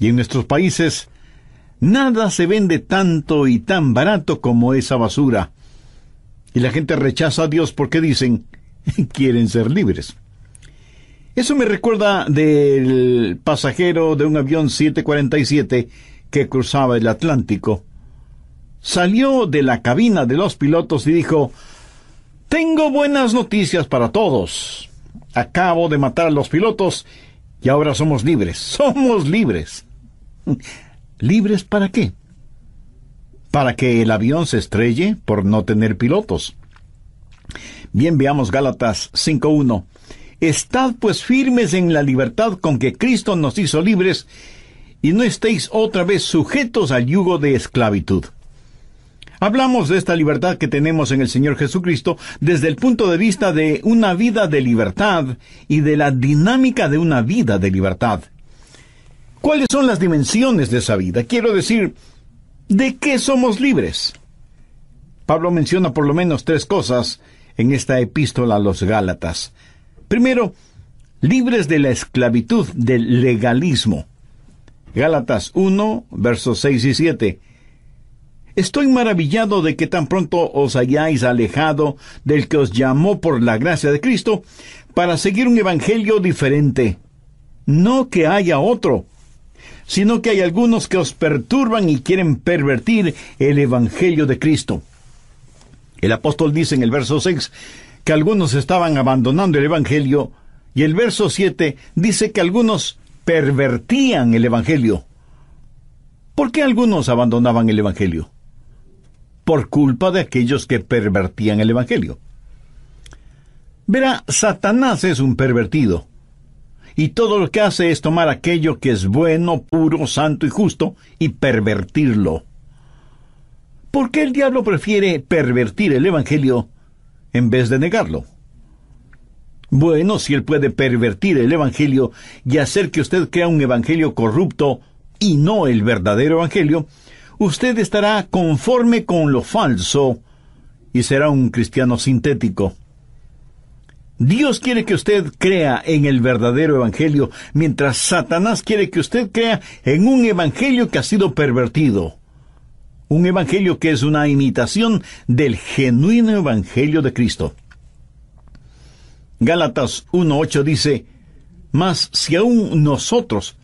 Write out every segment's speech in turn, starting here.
Y en nuestros países, nada se vende tanto y tan barato como esa basura. Y la gente rechaza a Dios porque dicen, quieren ser libres. Eso me recuerda del pasajero de un avión 747 que cruzaba el Atlántico. Salió de la cabina de los pilotos y dijo, Tengo buenas noticias para todos. Acabo de matar a los pilotos y ahora somos libres. Somos libres. ¿Libres para qué? Para que el avión se estrelle por no tener pilotos. Bien, veamos Gálatas 5.1. Estad pues firmes en la libertad con que Cristo nos hizo libres y no estéis otra vez sujetos al yugo de esclavitud. Hablamos de esta libertad que tenemos en el Señor Jesucristo desde el punto de vista de una vida de libertad y de la dinámica de una vida de libertad. ¿Cuáles son las dimensiones de esa vida? Quiero decir, ¿de qué somos libres? Pablo menciona por lo menos tres cosas en esta epístola a los Gálatas. Primero, libres de la esclavitud del legalismo. Gálatas 1, versos 6 y 7. Estoy maravillado de que tan pronto os hayáis alejado del que os llamó por la gracia de Cristo para seguir un evangelio diferente. No que haya otro, sino que hay algunos que os perturban y quieren pervertir el Evangelio de Cristo. El apóstol dice en el verso 6 que algunos estaban abandonando el Evangelio y el verso 7 dice que algunos pervertían el Evangelio. ¿Por qué algunos abandonaban el Evangelio? Por culpa de aquellos que pervertían el Evangelio. Verá, Satanás es un pervertido y todo lo que hace es tomar aquello que es bueno, puro, santo y justo, y pervertirlo. ¿Por qué el diablo prefiere pervertir el Evangelio en vez de negarlo? Bueno, si él puede pervertir el Evangelio y hacer que usted crea un Evangelio corrupto y no el verdadero Evangelio, usted estará conforme con lo falso y será un cristiano sintético. Dios quiere que usted crea en el verdadero evangelio, mientras Satanás quiere que usted crea en un evangelio que ha sido pervertido. Un evangelio que es una imitación del genuino evangelio de Cristo. Gálatas 1.8 dice, Mas si aún nosotros,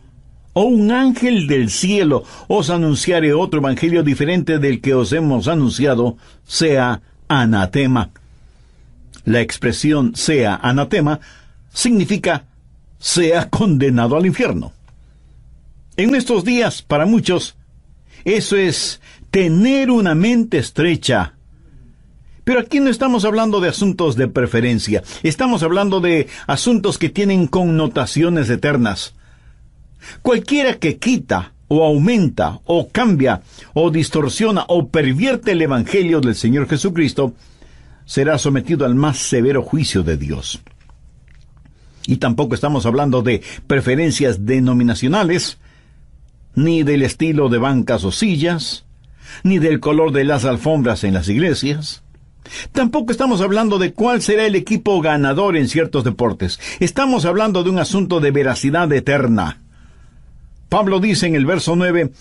o oh un ángel del cielo, os anunciare otro evangelio diferente del que os hemos anunciado, sea anatema la expresión sea anatema significa sea condenado al infierno. En estos días, para muchos, eso es tener una mente estrecha. Pero aquí no estamos hablando de asuntos de preferencia, estamos hablando de asuntos que tienen connotaciones eternas. Cualquiera que quita o aumenta o cambia o distorsiona o pervierte el Evangelio del Señor Jesucristo, será sometido al más severo juicio de Dios. Y tampoco estamos hablando de preferencias denominacionales, ni del estilo de bancas o sillas, ni del color de las alfombras en las iglesias. Tampoco estamos hablando de cuál será el equipo ganador en ciertos deportes. Estamos hablando de un asunto de veracidad eterna. Pablo dice en el verso 9,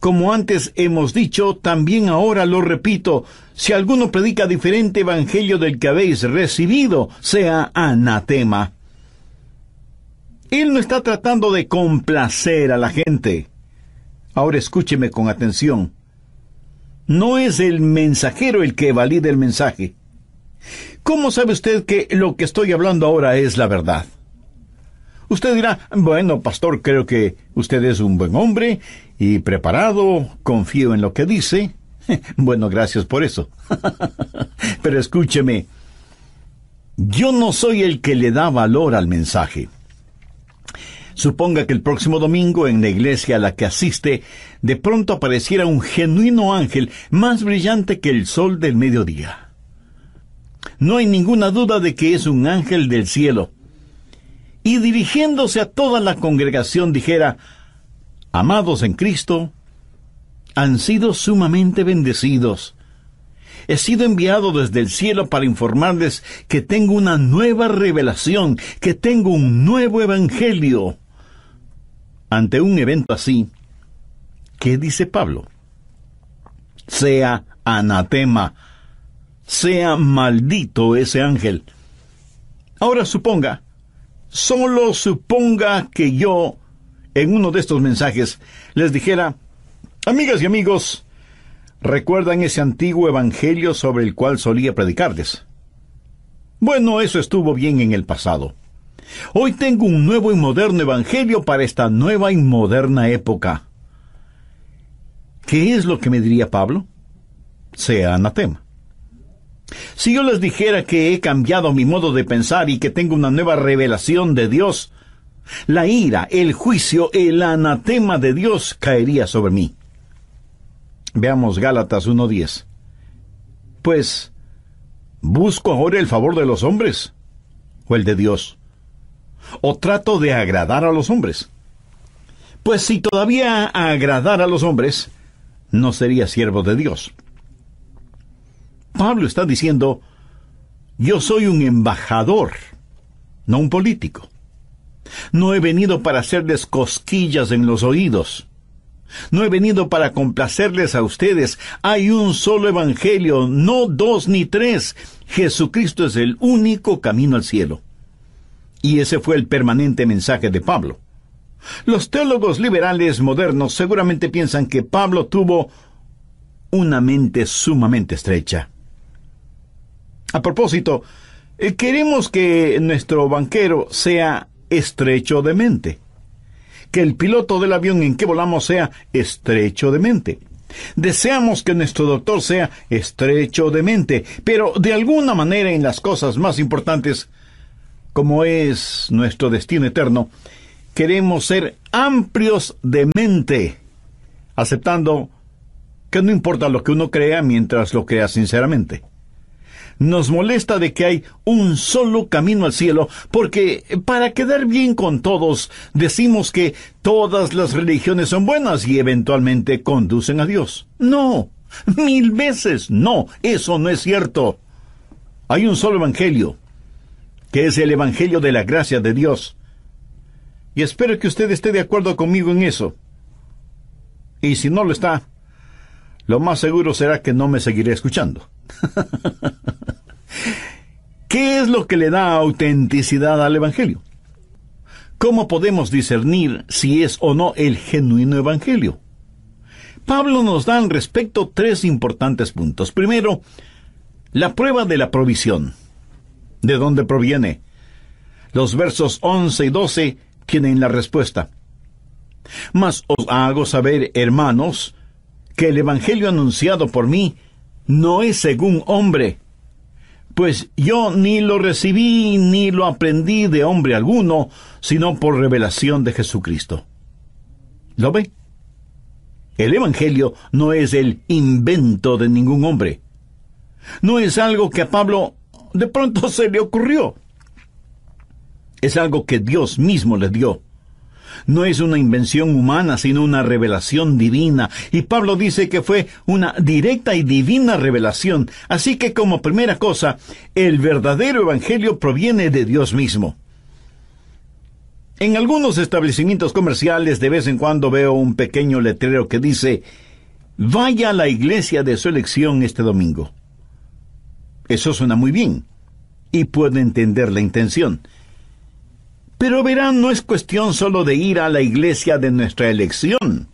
como antes hemos dicho, también ahora lo repito, si alguno predica diferente evangelio del que habéis recibido, sea anatema. Él no está tratando de complacer a la gente. Ahora escúcheme con atención. No es el mensajero el que valide el mensaje. ¿Cómo sabe usted que lo que estoy hablando ahora es la verdad? Usted dirá, bueno, pastor, creo que usted es un buen hombre y preparado, confío en lo que dice. Bueno, gracias por eso. Pero escúcheme, yo no soy el que le da valor al mensaje. Suponga que el próximo domingo en la iglesia a la que asiste, de pronto apareciera un genuino ángel más brillante que el sol del mediodía. No hay ninguna duda de que es un ángel del cielo. Y dirigiéndose a toda la congregación dijera, amados en Cristo, han sido sumamente bendecidos. He sido enviado desde el cielo para informarles que tengo una nueva revelación, que tengo un nuevo evangelio. Ante un evento así, ¿qué dice Pablo? Sea anatema, sea maldito ese ángel. Ahora suponga, solo suponga que yo en uno de estos mensajes les dijera, amigas y amigos, ¿recuerdan ese antiguo Evangelio sobre el cual solía predicarles? Bueno, eso estuvo bien en el pasado. Hoy tengo un nuevo y moderno Evangelio para esta nueva y moderna época. ¿Qué es lo que me diría Pablo? Sea anatema. Si yo les dijera que he cambiado mi modo de pensar y que tengo una nueva revelación de Dios, la ira, el juicio, el anatema de Dios caería sobre mí. Veamos Gálatas 1.10. Pues, ¿busco ahora el favor de los hombres o el de Dios? ¿O trato de agradar a los hombres? Pues si todavía agradara a los hombres, no sería siervo de Dios. Pablo está diciendo, yo soy un embajador, no un político. No he venido para hacerles cosquillas en los oídos. No he venido para complacerles a ustedes. Hay un solo Evangelio, no dos ni tres. Jesucristo es el único camino al cielo. Y ese fue el permanente mensaje de Pablo. Los teólogos liberales modernos seguramente piensan que Pablo tuvo una mente sumamente estrecha. A propósito, eh, queremos que nuestro banquero sea estrecho de mente. Que el piloto del avión en que volamos sea estrecho de mente. Deseamos que nuestro doctor sea estrecho de mente, pero de alguna manera en las cosas más importantes, como es nuestro destino eterno, queremos ser amplios de mente, aceptando que no importa lo que uno crea mientras lo crea sinceramente nos molesta de que hay un solo camino al cielo, porque para quedar bien con todos, decimos que todas las religiones son buenas y eventualmente conducen a Dios. No, mil veces no, eso no es cierto. Hay un solo Evangelio, que es el Evangelio de la gracia de Dios. Y espero que usted esté de acuerdo conmigo en eso. Y si no lo está, lo más seguro será que no me seguiré escuchando. ¿Qué es lo que le da autenticidad al Evangelio? ¿Cómo podemos discernir si es o no el genuino Evangelio? Pablo nos da al respecto tres importantes puntos. Primero, la prueba de la provisión. ¿De dónde proviene? Los versos 11 y 12 tienen la respuesta. Mas os hago saber, hermanos, que el Evangelio anunciado por mí no es según hombre. Pues yo ni lo recibí ni lo aprendí de hombre alguno, sino por revelación de Jesucristo. ¿Lo ve? El Evangelio no es el invento de ningún hombre. No es algo que a Pablo de pronto se le ocurrió. Es algo que Dios mismo le dio no es una invención humana, sino una revelación divina. Y Pablo dice que fue una directa y divina revelación. Así que como primera cosa, el verdadero Evangelio proviene de Dios mismo. En algunos establecimientos comerciales de vez en cuando veo un pequeño letrero que dice, vaya a la iglesia de su elección este domingo. Eso suena muy bien y puedo entender la intención. Pero verán, no es cuestión solo de ir a la iglesia de nuestra elección,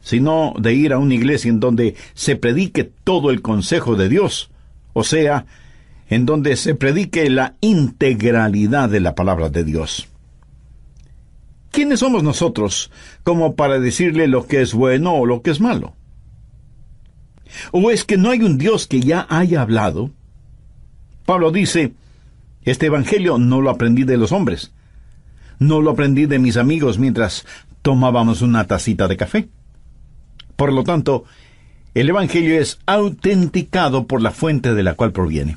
sino de ir a una iglesia en donde se predique todo el consejo de Dios, o sea, en donde se predique la integralidad de la palabra de Dios. ¿Quiénes somos nosotros como para decirle lo que es bueno o lo que es malo? ¿O es que no hay un Dios que ya haya hablado? Pablo dice, este Evangelio no lo aprendí de los hombres, no lo aprendí de mis amigos mientras tomábamos una tacita de café. Por lo tanto, el Evangelio es autenticado por la fuente de la cual proviene.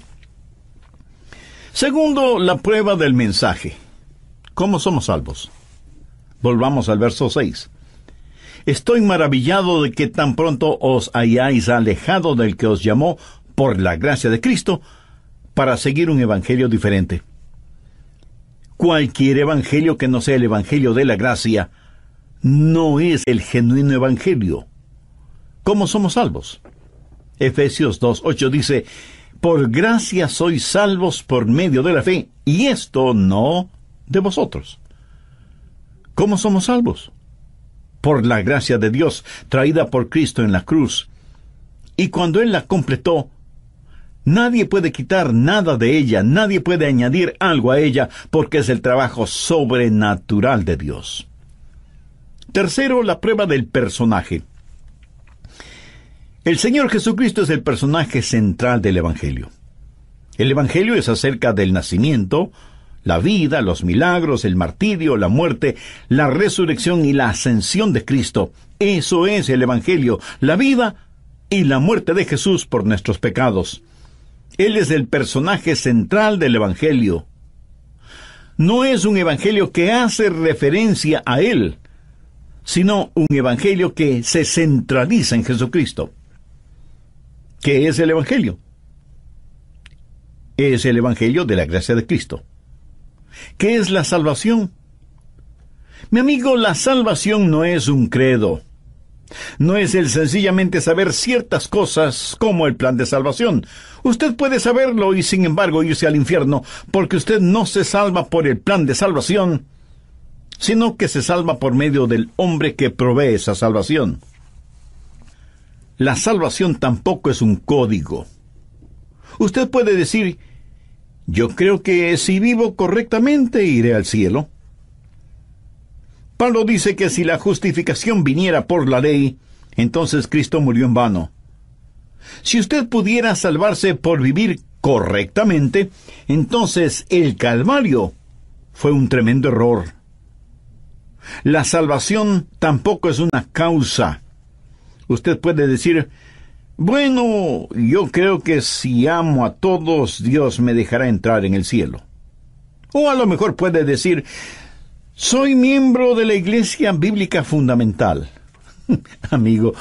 Segundo, la prueba del mensaje. ¿Cómo somos salvos? Volvamos al verso 6. Estoy maravillado de que tan pronto os hayáis alejado del que os llamó por la gracia de Cristo para seguir un evangelio diferente cualquier evangelio que no sea el evangelio de la gracia no es el genuino evangelio. ¿Cómo somos salvos? Efesios 2.8 dice, por gracia sois salvos por medio de la fe, y esto no de vosotros. ¿Cómo somos salvos? Por la gracia de Dios, traída por Cristo en la cruz. Y cuando Él la completó, Nadie puede quitar nada de ella, nadie puede añadir algo a ella, porque es el trabajo sobrenatural de Dios. Tercero, la prueba del personaje. El Señor Jesucristo es el personaje central del Evangelio. El Evangelio es acerca del nacimiento, la vida, los milagros, el martirio, la muerte, la resurrección y la ascensión de Cristo. Eso es el Evangelio, la vida y la muerte de Jesús por nuestros pecados. Él es el personaje central del Evangelio. No es un Evangelio que hace referencia a Él, sino un Evangelio que se centraliza en Jesucristo. ¿Qué es el Evangelio? Es el Evangelio de la gracia de Cristo. ¿Qué es la salvación? Mi amigo, la salvación no es un credo no es el sencillamente saber ciertas cosas como el plan de salvación. Usted puede saberlo y sin embargo irse al infierno porque usted no se salva por el plan de salvación, sino que se salva por medio del hombre que provee esa salvación. La salvación tampoco es un código. Usted puede decir, yo creo que si vivo correctamente iré al cielo. Pablo dice que si la justificación viniera por la ley, entonces Cristo murió en vano. Si usted pudiera salvarse por vivir correctamente, entonces el Calvario fue un tremendo error. La salvación tampoco es una causa. Usted puede decir, bueno, yo creo que si amo a todos, Dios me dejará entrar en el cielo. O a lo mejor puede decir, soy miembro de la Iglesia Bíblica Fundamental. Amigo,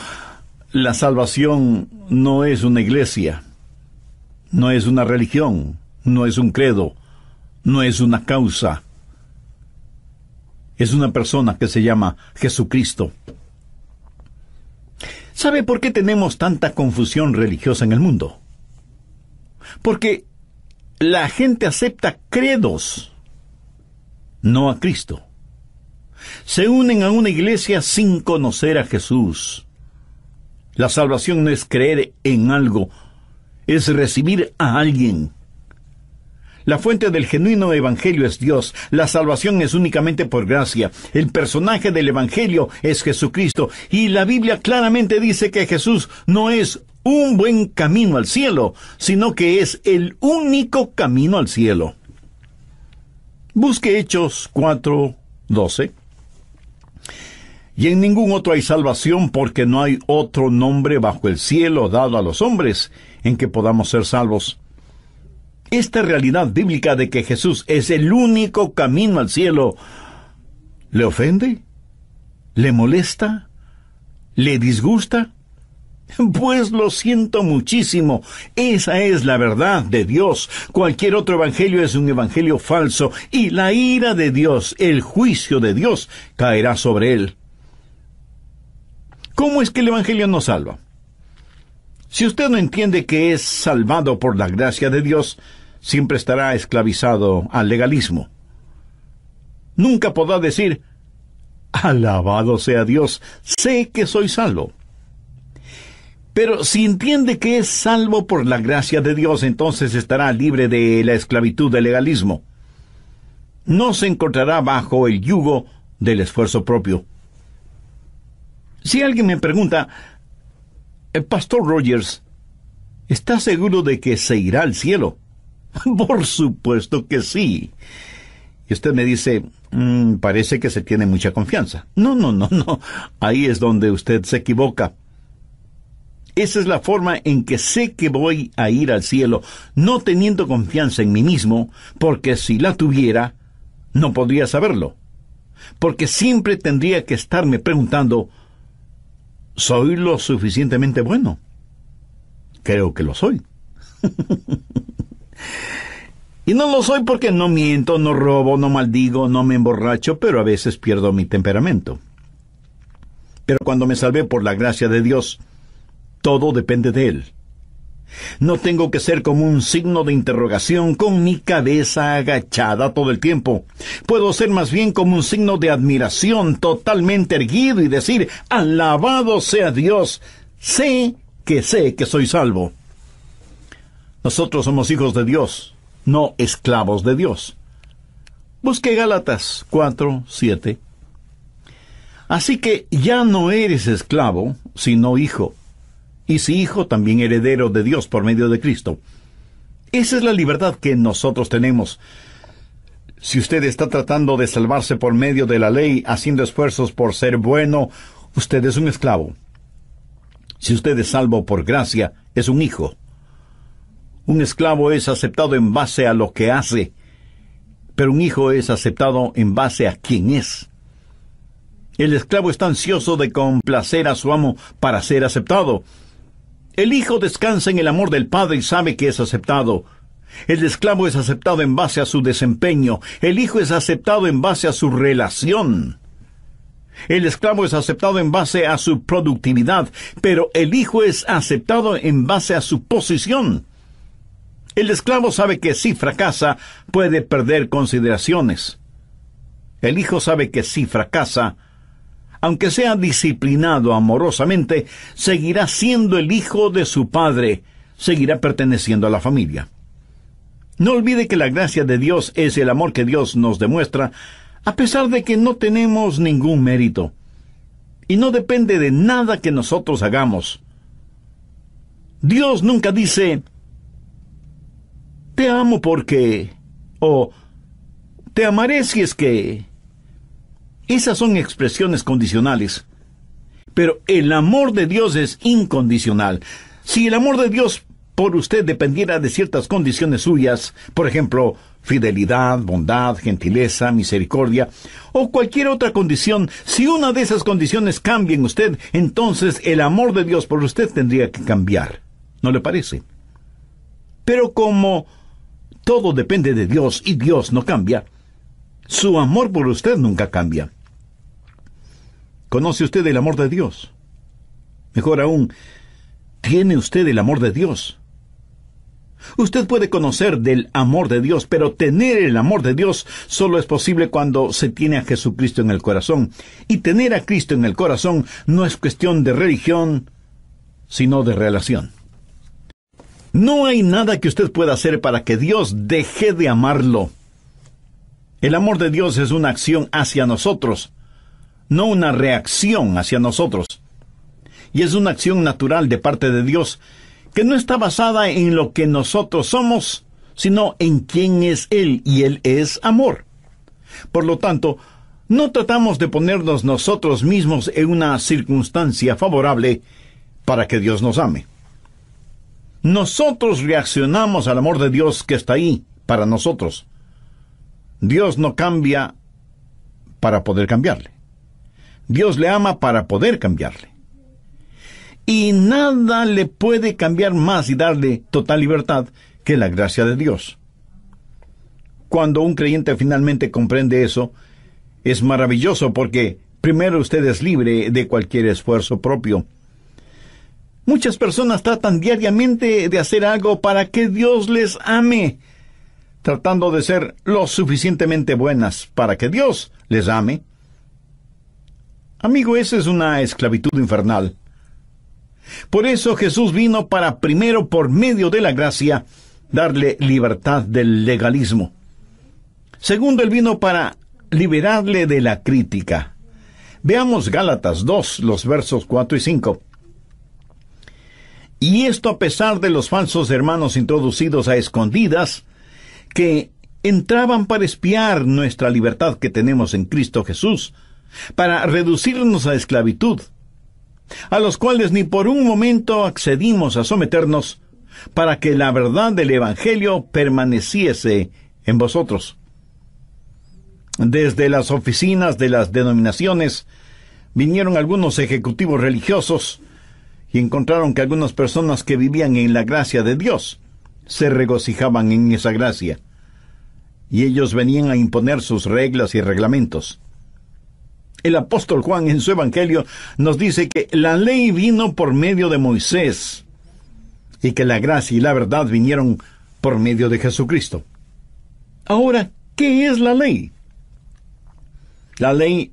la salvación no es una iglesia, no es una religión, no es un credo, no es una causa. Es una persona que se llama Jesucristo. ¿Sabe por qué tenemos tanta confusión religiosa en el mundo? Porque la gente acepta credos, no a Cristo se unen a una iglesia sin conocer a Jesús. La salvación no es creer en algo, es recibir a alguien. La fuente del genuino evangelio es Dios. La salvación es únicamente por gracia. El personaje del evangelio es Jesucristo. Y la Biblia claramente dice que Jesús no es un buen camino al cielo, sino que es el único camino al cielo. Busque Hechos 4, 12 y en ningún otro hay salvación porque no hay otro nombre bajo el cielo dado a los hombres en que podamos ser salvos. Esta realidad bíblica de que Jesús es el único camino al cielo, ¿le ofende? ¿Le molesta? ¿Le disgusta? Pues lo siento muchísimo. Esa es la verdad de Dios. Cualquier otro evangelio es un evangelio falso y la ira de Dios, el juicio de Dios, caerá sobre él. ¿Cómo es que el Evangelio no salva? Si usted no entiende que es salvado por la gracia de Dios, siempre estará esclavizado al legalismo. Nunca podrá decir, alabado sea Dios, sé que soy salvo. Pero si entiende que es salvo por la gracia de Dios, entonces estará libre de la esclavitud del legalismo. No se encontrará bajo el yugo del esfuerzo propio. Si alguien me pregunta, eh, Pastor Rogers, ¿está seguro de que se irá al cielo? Por supuesto que sí. Y usted me dice, mm, parece que se tiene mucha confianza. No, no, no, no. Ahí es donde usted se equivoca. Esa es la forma en que sé que voy a ir al cielo, no teniendo confianza en mí mismo, porque si la tuviera, no podría saberlo. Porque siempre tendría que estarme preguntando, ¿Soy lo suficientemente bueno? Creo que lo soy. y no lo soy porque no miento, no robo, no maldigo, no me emborracho, pero a veces pierdo mi temperamento. Pero cuando me salvé por la gracia de Dios, todo depende de Él. No tengo que ser como un signo de interrogación con mi cabeza agachada todo el tiempo. Puedo ser más bien como un signo de admiración totalmente erguido y decir, alabado sea Dios, sé que sé que soy salvo. Nosotros somos hijos de Dios, no esclavos de Dios. Busque Gálatas 4, 7. Así que ya no eres esclavo, sino hijo y si hijo, también heredero de Dios por medio de Cristo. Esa es la libertad que nosotros tenemos. Si usted está tratando de salvarse por medio de la ley, haciendo esfuerzos por ser bueno, usted es un esclavo. Si usted es salvo por gracia, es un hijo. Un esclavo es aceptado en base a lo que hace, pero un hijo es aceptado en base a quién es. El esclavo está ansioso de complacer a su amo para ser aceptado. El Hijo descansa en el amor del Padre y sabe que es aceptado. El esclavo es aceptado en base a su desempeño. El Hijo es aceptado en base a su relación. El esclavo es aceptado en base a su productividad, pero el Hijo es aceptado en base a su posición. El esclavo sabe que si fracasa, puede perder consideraciones. El Hijo sabe que si fracasa, aunque sea disciplinado amorosamente, seguirá siendo el hijo de su padre, seguirá perteneciendo a la familia. No olvide que la gracia de Dios es el amor que Dios nos demuestra, a pesar de que no tenemos ningún mérito. Y no depende de nada que nosotros hagamos. Dios nunca dice, te amo porque, o te amaré si es que, esas son expresiones condicionales. Pero el amor de Dios es incondicional. Si el amor de Dios por usted dependiera de ciertas condiciones suyas, por ejemplo, fidelidad, bondad, gentileza, misericordia, o cualquier otra condición, si una de esas condiciones cambia en usted, entonces el amor de Dios por usted tendría que cambiar. ¿No le parece? Pero como todo depende de Dios y Dios no cambia, su amor por usted nunca cambia. ¿Conoce usted el amor de Dios? Mejor aún, ¿tiene usted el amor de Dios? Usted puede conocer del amor de Dios, pero tener el amor de Dios solo es posible cuando se tiene a Jesucristo en el corazón. Y tener a Cristo en el corazón no es cuestión de religión, sino de relación. No hay nada que usted pueda hacer para que Dios deje de amarlo. El amor de Dios es una acción hacia nosotros, no una reacción hacia nosotros. Y es una acción natural de parte de Dios, que no está basada en lo que nosotros somos, sino en quién es Él, y Él es amor. Por lo tanto, no tratamos de ponernos nosotros mismos en una circunstancia favorable para que Dios nos ame. Nosotros reaccionamos al amor de Dios que está ahí para nosotros. Dios no cambia para poder cambiarle. Dios le ama para poder cambiarle. Y nada le puede cambiar más y darle total libertad que la gracia de Dios. Cuando un creyente finalmente comprende eso, es maravilloso porque primero usted es libre de cualquier esfuerzo propio. Muchas personas tratan diariamente de hacer algo para que Dios les ame, tratando de ser lo suficientemente buenas para que Dios les ame. Amigo, esa es una esclavitud infernal. Por eso Jesús vino para primero, por medio de la gracia, darle libertad del legalismo. Segundo, él vino para liberarle de la crítica. Veamos Gálatas 2, los versos 4 y 5. Y esto a pesar de los falsos hermanos introducidos a escondidas, que entraban para espiar nuestra libertad que tenemos en Cristo Jesús, para reducirnos a esclavitud, a los cuales ni por un momento accedimos a someternos, para que la verdad del Evangelio permaneciese en vosotros. Desde las oficinas de las denominaciones vinieron algunos ejecutivos religiosos y encontraron que algunas personas que vivían en la gracia de Dios se regocijaban en esa gracia, y ellos venían a imponer sus reglas y reglamentos. El apóstol Juan en su Evangelio nos dice que la ley vino por medio de Moisés y que la gracia y la verdad vinieron por medio de Jesucristo. Ahora, ¿qué es la ley? La ley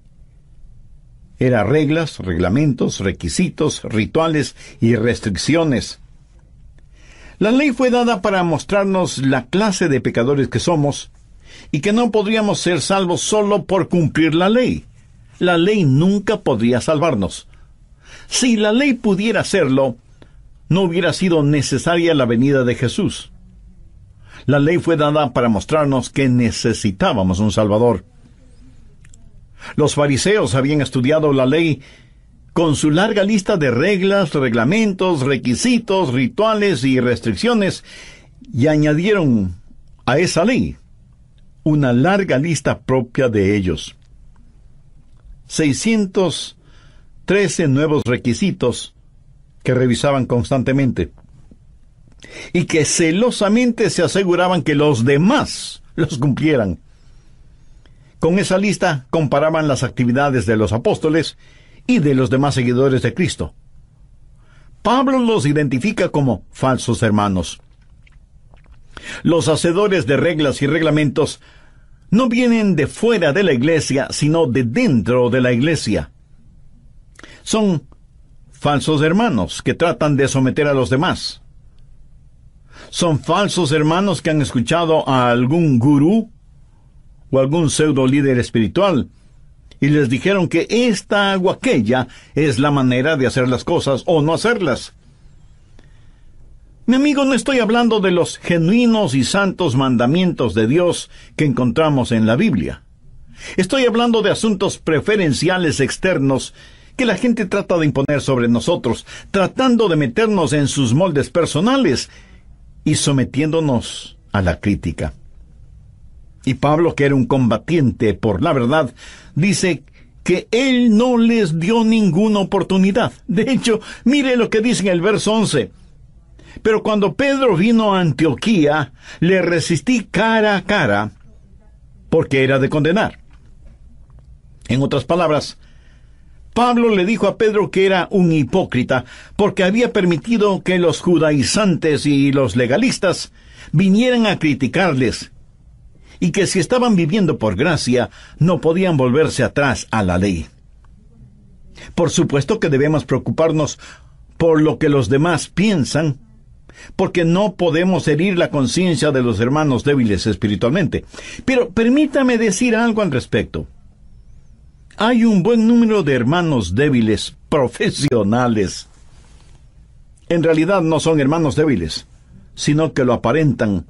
era reglas, reglamentos, requisitos, rituales y restricciones. La ley fue dada para mostrarnos la clase de pecadores que somos y que no podríamos ser salvos solo por cumplir la ley. La ley nunca podría salvarnos. Si la ley pudiera hacerlo, no hubiera sido necesaria la venida de Jesús. La ley fue dada para mostrarnos que necesitábamos un Salvador. Los fariseos habían estudiado la ley con su larga lista de reglas, reglamentos, requisitos, rituales y restricciones, y añadieron a esa ley una larga lista propia de ellos. 613 nuevos requisitos que revisaban constantemente y que celosamente se aseguraban que los demás los cumplieran. Con esa lista comparaban las actividades de los apóstoles y de los demás seguidores de Cristo. Pablo los identifica como falsos hermanos. Los hacedores de reglas y reglamentos no vienen de fuera de la iglesia, sino de dentro de la iglesia. Son falsos hermanos que tratan de someter a los demás. Son falsos hermanos que han escuchado a algún gurú o algún pseudo líder espiritual y les dijeron que esta o aquella es la manera de hacer las cosas o no hacerlas. Mi amigo, no estoy hablando de los genuinos y santos mandamientos de Dios que encontramos en la Biblia. Estoy hablando de asuntos preferenciales externos que la gente trata de imponer sobre nosotros, tratando de meternos en sus moldes personales y sometiéndonos a la crítica. Y Pablo, que era un combatiente por la verdad, dice que él no les dio ninguna oportunidad. De hecho, mire lo que dice en el verso 11. Pero cuando Pedro vino a Antioquía, le resistí cara a cara porque era de condenar. En otras palabras, Pablo le dijo a Pedro que era un hipócrita porque había permitido que los judaizantes y los legalistas vinieran a criticarles y que si estaban viviendo por gracia no podían volverse atrás a la ley. Por supuesto que debemos preocuparnos por lo que los demás piensan porque no podemos herir la conciencia de los hermanos débiles espiritualmente. Pero permítame decir algo al respecto. Hay un buen número de hermanos débiles profesionales. En realidad no son hermanos débiles, sino que lo aparentan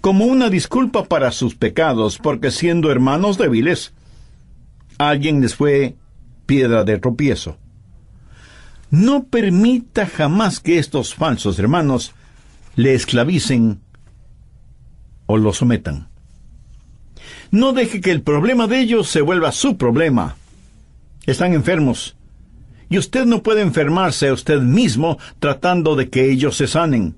como una disculpa para sus pecados, porque siendo hermanos débiles, alguien les fue piedra de tropiezo. No permita jamás que estos falsos hermanos le esclavicen o lo sometan. No deje que el problema de ellos se vuelva su problema. Están enfermos. Y usted no puede enfermarse a usted mismo tratando de que ellos se sanen.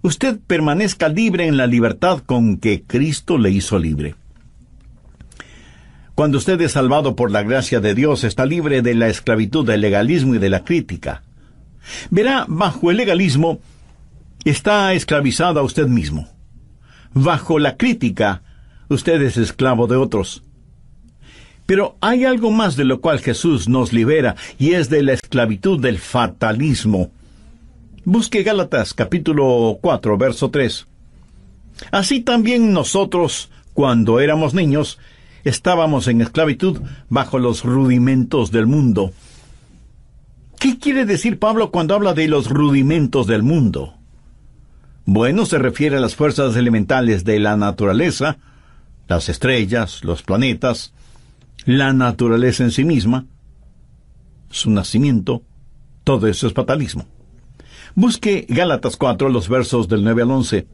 Usted permanezca libre en la libertad con que Cristo le hizo libre. Cuando usted es salvado por la gracia de Dios, está libre de la esclavitud, del legalismo y de la crítica. Verá, bajo el legalismo está esclavizado a usted mismo. Bajo la crítica, usted es esclavo de otros. Pero hay algo más de lo cual Jesús nos libera, y es de la esclavitud del fatalismo. Busque Gálatas capítulo 4, verso 3. Así también nosotros, cuando éramos niños, estábamos en esclavitud bajo los rudimentos del mundo. ¿Qué quiere decir Pablo cuando habla de los rudimentos del mundo? Bueno, se refiere a las fuerzas elementales de la naturaleza, las estrellas, los planetas, la naturaleza en sí misma, su nacimiento, todo eso es fatalismo. Busque Gálatas 4, los versos del 9 al 11.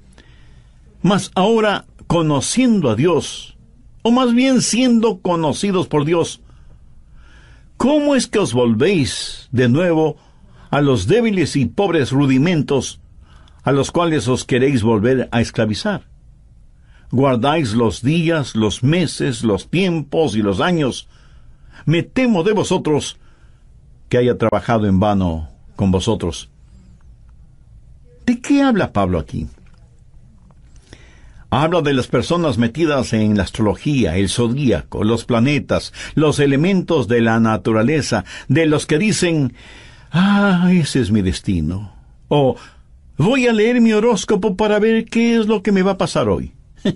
Mas ahora, conociendo a Dios, o más bien siendo conocidos por Dios. ¿Cómo es que os volvéis de nuevo a los débiles y pobres rudimentos a los cuales os queréis volver a esclavizar? Guardáis los días, los meses, los tiempos y los años. Me temo de vosotros que haya trabajado en vano con vosotros. ¿De qué habla Pablo aquí? Hablo de las personas metidas en la astrología, el zodíaco, los planetas, los elementos de la naturaleza, de los que dicen, ah, ese es mi destino. O, voy a leer mi horóscopo para ver qué es lo que me va a pasar hoy.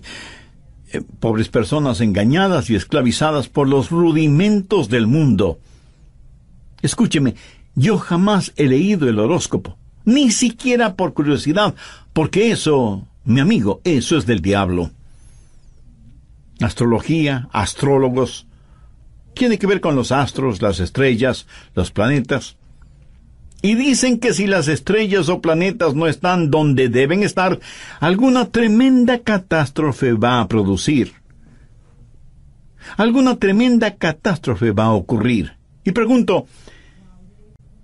Eh, pobres personas engañadas y esclavizadas por los rudimentos del mundo. Escúcheme, yo jamás he leído el horóscopo, ni siquiera por curiosidad, porque eso mi amigo, eso es del diablo. Astrología, astrólogos, tiene que ver con los astros, las estrellas, los planetas. Y dicen que si las estrellas o planetas no están donde deben estar, alguna tremenda catástrofe va a producir. Alguna tremenda catástrofe va a ocurrir. Y pregunto,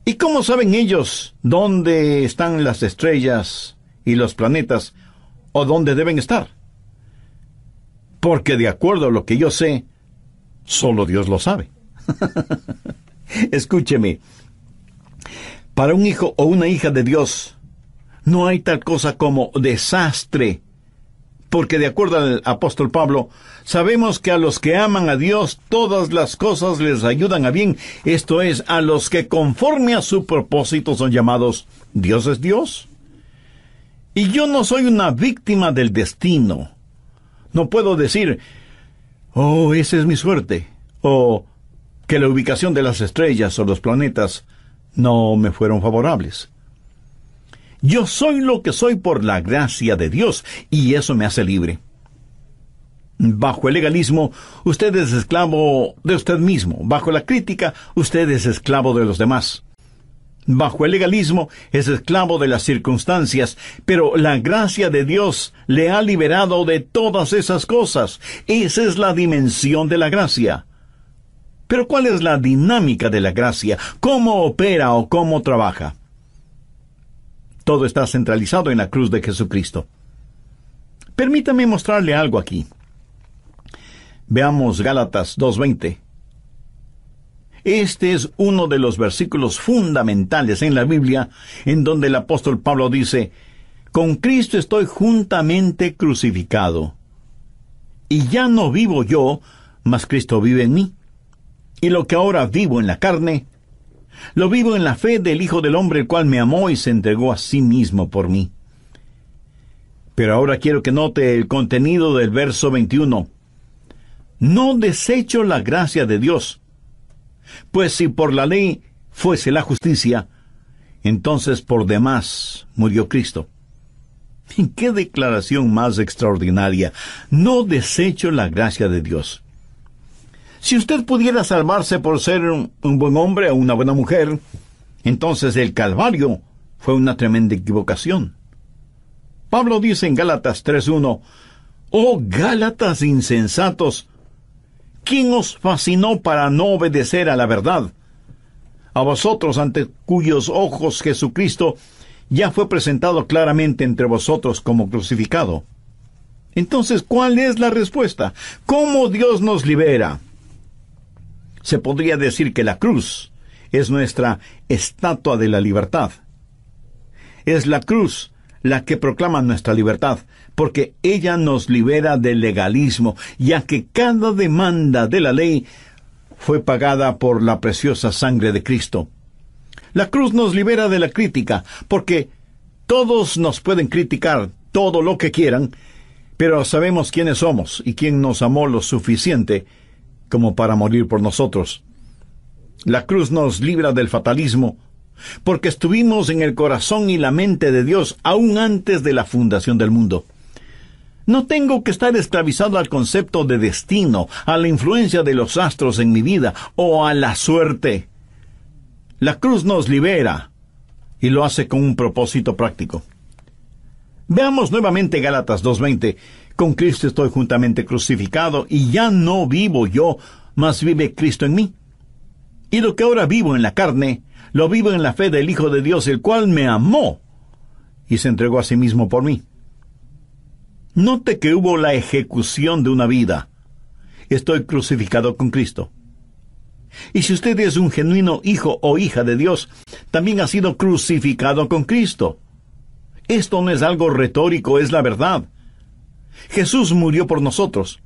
¿y cómo saben ellos dónde están las estrellas y los planetas o dónde deben estar. Porque de acuerdo a lo que yo sé, solo Dios lo sabe. Escúcheme, para un hijo o una hija de Dios, no hay tal cosa como desastre. Porque de acuerdo al apóstol Pablo, sabemos que a los que aman a Dios todas las cosas les ayudan a bien. Esto es, a los que conforme a su propósito son llamados. Dios es Dios. Y yo no soy una víctima del destino. No puedo decir, oh, esa es mi suerte, o que la ubicación de las estrellas o los planetas no me fueron favorables. Yo soy lo que soy por la gracia de Dios, y eso me hace libre. Bajo el legalismo, usted es esclavo de usted mismo. Bajo la crítica, usted es esclavo de los demás. Bajo el legalismo es esclavo de las circunstancias, pero la gracia de Dios le ha liberado de todas esas cosas. Esa es la dimensión de la gracia. Pero ¿cuál es la dinámica de la gracia? ¿Cómo opera o cómo trabaja? Todo está centralizado en la cruz de Jesucristo. Permítame mostrarle algo aquí. Veamos Gálatas 2.20. Este es uno de los versículos fundamentales en la Biblia en donde el apóstol Pablo dice, Con Cristo estoy juntamente crucificado. Y ya no vivo yo, mas Cristo vive en mí. Y lo que ahora vivo en la carne, lo vivo en la fe del Hijo del Hombre, el cual me amó y se entregó a sí mismo por mí. Pero ahora quiero que note el contenido del verso 21. No desecho la gracia de Dios pues si por la ley fuese la justicia, entonces por demás murió Cristo. en qué declaración más extraordinaria? No desecho la gracia de Dios. Si usted pudiera salvarse por ser un, un buen hombre o una buena mujer, entonces el Calvario fue una tremenda equivocación. Pablo dice en Gálatas 3.1, Oh Gálatas insensatos, ¿Quién os fascinó para no obedecer a la verdad? A vosotros ante cuyos ojos Jesucristo ya fue presentado claramente entre vosotros como crucificado. Entonces, ¿cuál es la respuesta? ¿Cómo Dios nos libera? Se podría decir que la cruz es nuestra estatua de la libertad. Es la cruz la que proclama nuestra libertad, porque ella nos libera del legalismo, ya que cada demanda de la ley fue pagada por la preciosa sangre de Cristo. La cruz nos libera de la crítica, porque todos nos pueden criticar todo lo que quieran, pero sabemos quiénes somos y quién nos amó lo suficiente como para morir por nosotros. La cruz nos libra del fatalismo, porque estuvimos en el corazón y la mente de Dios aún antes de la fundación del mundo. No tengo que estar esclavizado al concepto de destino, a la influencia de los astros en mi vida o a la suerte. La cruz nos libera y lo hace con un propósito práctico. Veamos nuevamente Gálatas 2.20. Con Cristo estoy juntamente crucificado y ya no vivo yo, mas vive Cristo en mí. Y lo que ahora vivo en la carne, lo vivo en la fe del Hijo de Dios, el cual me amó y se entregó a sí mismo por mí. Note que hubo la ejecución de una vida. Estoy crucificado con Cristo. Y si usted es un genuino hijo o hija de Dios, también ha sido crucificado con Cristo. Esto no es algo retórico, es la verdad. Jesús murió por nosotros.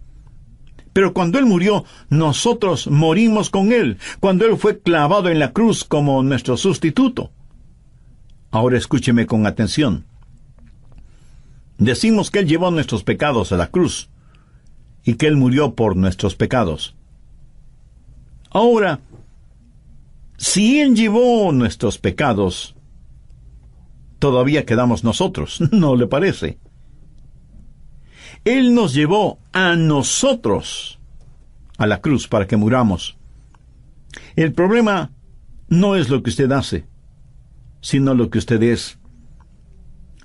Pero cuando Él murió, nosotros morimos con Él, cuando Él fue clavado en la cruz como nuestro sustituto. Ahora escúcheme con atención. Decimos que Él llevó nuestros pecados a la cruz y que Él murió por nuestros pecados. Ahora, si Él llevó nuestros pecados, todavía quedamos nosotros, ¿no le parece? Él nos llevó a nosotros a la cruz para que muramos. El problema no es lo que usted hace, sino lo que usted es.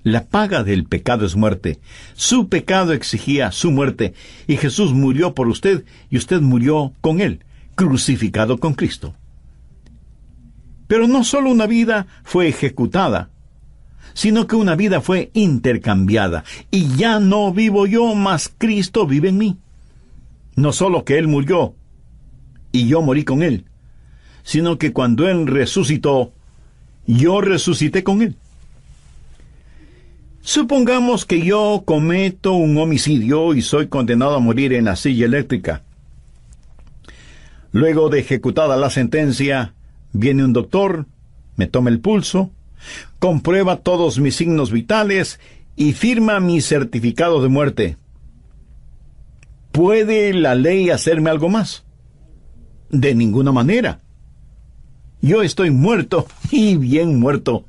La paga del pecado es muerte. Su pecado exigía su muerte, y Jesús murió por usted, y usted murió con él, crucificado con Cristo. Pero no solo una vida fue ejecutada, sino que una vida fue intercambiada, y ya no vivo yo, mas Cristo vive en mí. No solo que Él murió, y yo morí con Él, sino que cuando Él resucitó, yo resucité con Él. Supongamos que yo cometo un homicidio y soy condenado a morir en la silla eléctrica. Luego de ejecutada la sentencia, viene un doctor, me toma el pulso, comprueba todos mis signos vitales y firma mi certificado de muerte. ¿Puede la ley hacerme algo más? De ninguna manera. Yo estoy muerto y bien muerto.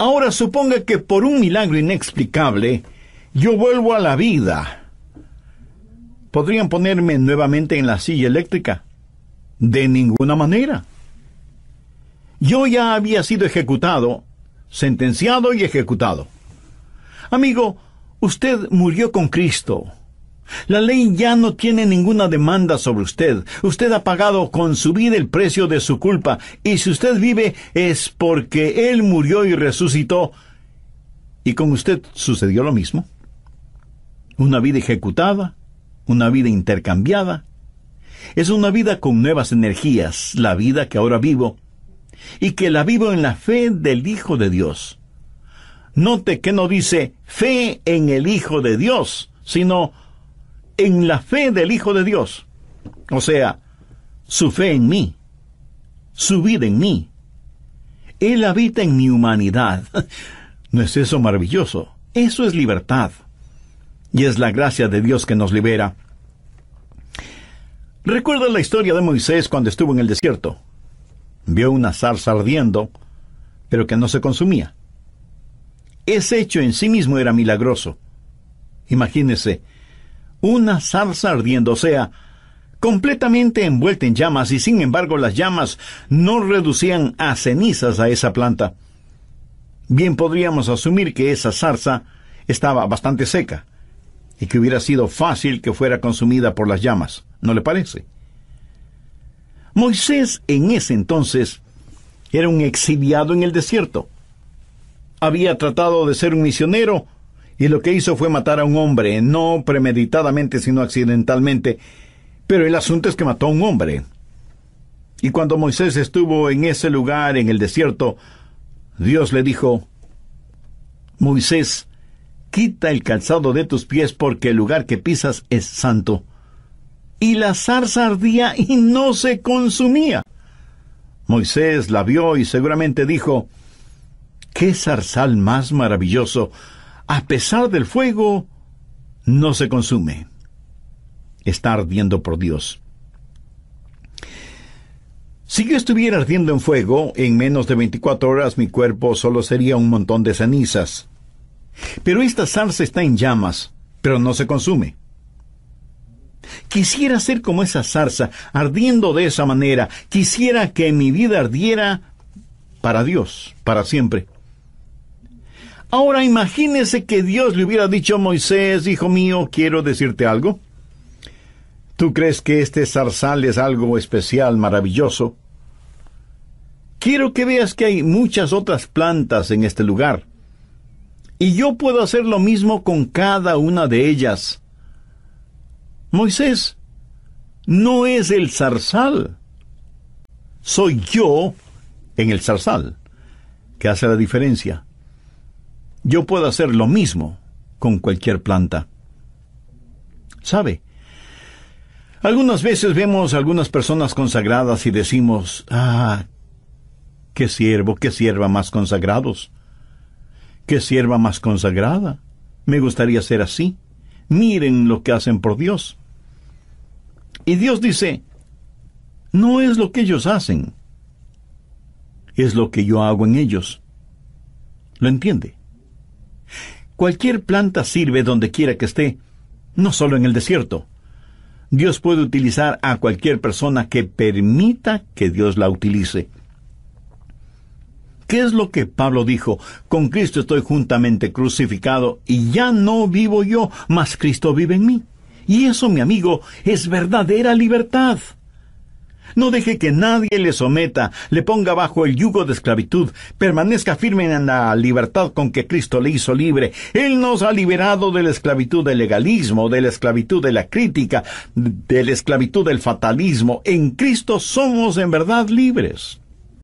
Ahora suponga que por un milagro inexplicable yo vuelvo a la vida. ¿Podrían ponerme nuevamente en la silla eléctrica? De ninguna manera. Yo ya había sido ejecutado, sentenciado y ejecutado. Amigo, usted murió con Cristo la ley ya no tiene ninguna demanda sobre usted. Usted ha pagado con su vida el precio de su culpa, y si usted vive es porque Él murió y resucitó. ¿Y con usted sucedió lo mismo? Una vida ejecutada, una vida intercambiada. Es una vida con nuevas energías, la vida que ahora vivo, y que la vivo en la fe del Hijo de Dios. Note que no dice fe en el Hijo de Dios, sino en la fe del Hijo de Dios, o sea, su fe en mí, su vida en mí. Él habita en mi humanidad. ¿No es eso maravilloso? Eso es libertad. Y es la gracia de Dios que nos libera. Recuerda la historia de Moisés cuando estuvo en el desierto. Vio una zarza ardiendo, pero que no se consumía. Ese hecho en sí mismo era milagroso. Imagínese, una zarza ardiendo, o sea, completamente envuelta en llamas, y sin embargo las llamas no reducían a cenizas a esa planta. Bien podríamos asumir que esa zarza estaba bastante seca, y que hubiera sido fácil que fuera consumida por las llamas, ¿no le parece? Moisés en ese entonces era un exiliado en el desierto. Había tratado de ser un misionero, y lo que hizo fue matar a un hombre, no premeditadamente, sino accidentalmente. Pero el asunto es que mató a un hombre. Y cuando Moisés estuvo en ese lugar, en el desierto, Dios le dijo, Moisés, quita el calzado de tus pies porque el lugar que pisas es santo. Y la zarza ardía y no se consumía. Moisés la vio y seguramente dijo, ¿qué zarzal más maravilloso a pesar del fuego, no se consume. Está ardiendo por Dios. Si yo estuviera ardiendo en fuego, en menos de 24 horas mi cuerpo solo sería un montón de cenizas. Pero esta zarza está en llamas, pero no se consume. Quisiera ser como esa zarza, ardiendo de esa manera. Quisiera que mi vida ardiera para Dios, para siempre. Ahora imagínese que Dios le hubiera dicho a Moisés, hijo mío, quiero decirte algo. ¿Tú crees que este zarzal es algo especial, maravilloso? Quiero que veas que hay muchas otras plantas en este lugar. Y yo puedo hacer lo mismo con cada una de ellas. Moisés, no es el zarzal. Soy yo en el zarzal, que hace la diferencia yo puedo hacer lo mismo con cualquier planta. ¿Sabe? Algunas veces vemos a algunas personas consagradas y decimos, ah, qué siervo, qué sierva más consagrados, qué sierva más consagrada. Me gustaría ser así. Miren lo que hacen por Dios. Y Dios dice, no es lo que ellos hacen, es lo que yo hago en ellos. ¿Lo entiende? Cualquier planta sirve donde quiera que esté, no solo en el desierto. Dios puede utilizar a cualquier persona que permita que Dios la utilice. ¿Qué es lo que Pablo dijo? Con Cristo estoy juntamente crucificado y ya no vivo yo, mas Cristo vive en mí. Y eso, mi amigo, es verdadera libertad. No deje que nadie le someta, le ponga bajo el yugo de esclavitud, permanezca firme en la libertad con que Cristo le hizo libre. Él nos ha liberado de la esclavitud del legalismo, de la esclavitud de la crítica, de la esclavitud del fatalismo. En Cristo somos en verdad libres.